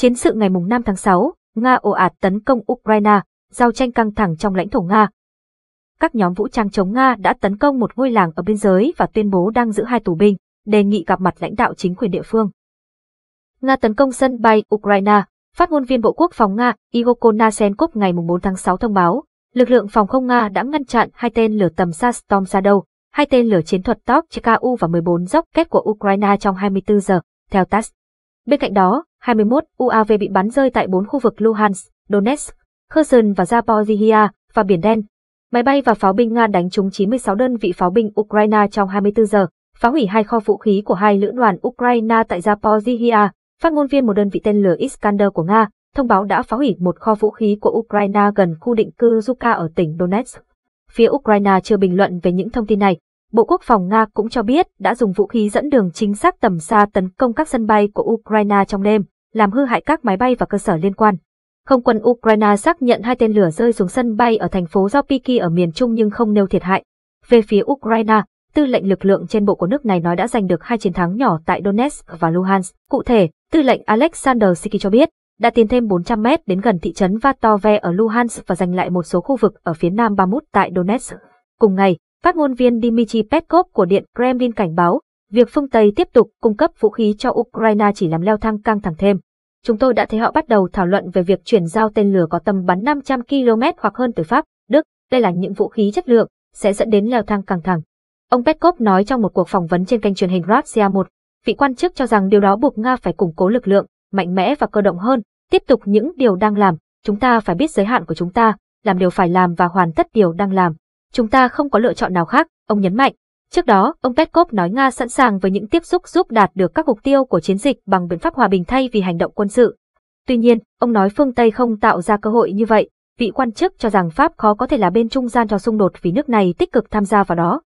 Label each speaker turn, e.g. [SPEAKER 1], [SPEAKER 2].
[SPEAKER 1] Chiến sự ngày mùng 5 tháng 6, Nga ồ ạt tấn công Ukraine, giao tranh căng thẳng trong lãnh thổ Nga. Các nhóm vũ trang chống Nga đã tấn công một ngôi làng ở biên giới và tuyên bố đang giữ hai tù binh, đề nghị gặp mặt lãnh đạo chính quyền địa phương. Nga tấn công sân bay Ukraine, phát ngôn viên Bộ Quốc phòng Nga Igor Konashenkov ngày mùng 4 tháng 6 thông báo, lực lượng phòng không Nga đã ngăn chặn hai tên lửa tầm xa Storm Shadow, hai tên lửa chiến thuật TOK-CHKU và 14 dốc kết của Ukraine trong 24 giờ, theo TASS. Bên cạnh đó, 21 UAV bị bắn rơi tại bốn khu vực Luhansk, Donetsk, Kherson và Zaporizhia và Biển Đen. Máy bay và pháo binh Nga đánh trúng 96 đơn vị pháo binh Ukraine trong 24 giờ, phá hủy hai kho vũ khí của hai lữ đoàn Ukraine tại Zaporizhia. Phát ngôn viên một đơn vị tên lửa Iskander của Nga thông báo đã phá hủy một kho vũ khí của Ukraine gần khu định cư Zuka ở tỉnh Donetsk. Phía Ukraine chưa bình luận về những thông tin này. Bộ Quốc phòng Nga cũng cho biết đã dùng vũ khí dẫn đường chính xác tầm xa tấn công các sân bay của Ukraine trong đêm, làm hư hại các máy bay và cơ sở liên quan. Không quân Ukraine xác nhận hai tên lửa rơi xuống sân bay ở thành phố Zopiki ở miền Trung nhưng không nêu thiệt hại. Về phía Ukraine, tư lệnh lực lượng trên bộ của nước này nói đã giành được hai chiến thắng nhỏ tại Donetsk và Luhansk. Cụ thể, tư lệnh Alexander Siki cho biết, đã tiến thêm 400 mét đến gần thị trấn Vatove ở Luhansk và giành lại một số khu vực ở phía nam Bamut tại Donetsk. Cùng ngày, Phát ngôn viên Dmitry Peskov của Điện Kremlin cảnh báo, việc phương Tây tiếp tục cung cấp vũ khí cho Ukraine chỉ làm leo thang căng thẳng thêm. Chúng tôi đã thấy họ bắt đầu thảo luận về việc chuyển giao tên lửa có tầm bắn 500 km hoặc hơn từ Pháp, Đức. Đây là những vũ khí chất lượng, sẽ dẫn đến leo thang căng thẳng. Ông Peskov nói trong một cuộc phỏng vấn trên kênh truyền hình Russia 1, vị quan chức cho rằng điều đó buộc Nga phải củng cố lực lượng, mạnh mẽ và cơ động hơn, tiếp tục những điều đang làm, chúng ta phải biết giới hạn của chúng ta, làm điều phải làm và hoàn tất điều đang làm. Chúng ta không có lựa chọn nào khác, ông nhấn mạnh. Trước đó, ông Peskov nói Nga sẵn sàng với những tiếp xúc giúp đạt được các mục tiêu của chiến dịch bằng biện pháp hòa bình thay vì hành động quân sự. Tuy nhiên, ông nói phương Tây không tạo ra cơ hội như vậy. Vị quan chức cho rằng Pháp khó có thể là bên trung gian cho xung đột vì nước này tích cực tham gia vào đó.